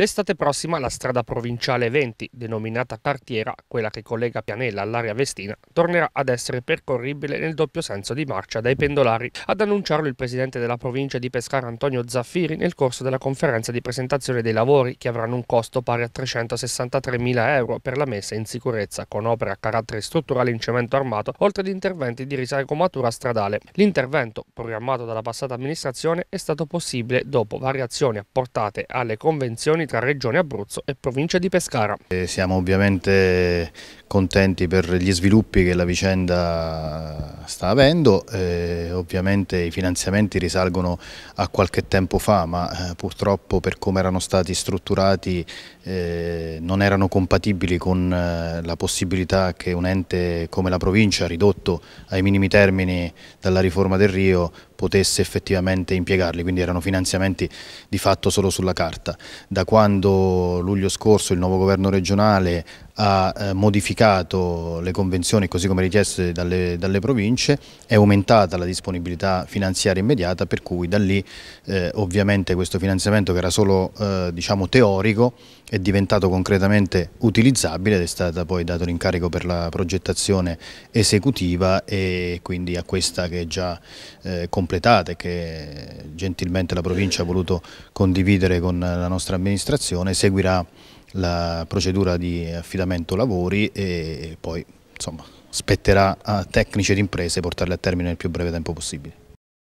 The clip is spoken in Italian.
L'estate prossima la strada provinciale 20, denominata Cartiera, quella che collega Pianella all'area Vestina, tornerà ad essere percorribile nel doppio senso di marcia dai pendolari, ad annunciarlo il presidente della provincia di Pescara Antonio Zaffiri nel corso della conferenza di presentazione dei lavori che avranno un costo pari a 363.000 euro per la messa in sicurezza con opere a carattere strutturale in cemento armato, oltre ad interventi di risagomatura stradale. L'intervento, programmato dalla passata amministrazione, è stato possibile dopo variazioni apportate alle convenzioni tra Regione Abruzzo e provincia di Pescara. E siamo ovviamente contenti per gli sviluppi che la vicenda sta avendo, eh, ovviamente i finanziamenti risalgono a qualche tempo fa ma eh, purtroppo per come erano stati strutturati eh, non erano compatibili con eh, la possibilità che un ente come la provincia ridotto ai minimi termini dalla riforma del Rio potesse effettivamente impiegarli, quindi erano finanziamenti di fatto solo sulla carta. Da quando luglio scorso il nuovo governo regionale ha eh, modificato le convenzioni così come richieste dalle, dalle, province, è aumentata la disponibilità finanziaria immediata per cui da lì eh, ovviamente questo finanziamento che era solo eh, diciamo, teorico è diventato concretamente utilizzabile ed è stato poi dato l'incarico per la progettazione esecutiva e quindi a questa che è già eh, completata e che gentilmente la provincia ha voluto condividere con la nostra amministrazione seguirà la procedura di affidamento lavori e poi insomma, spetterà a tecnici ed imprese portarle a termine nel più breve tempo possibile.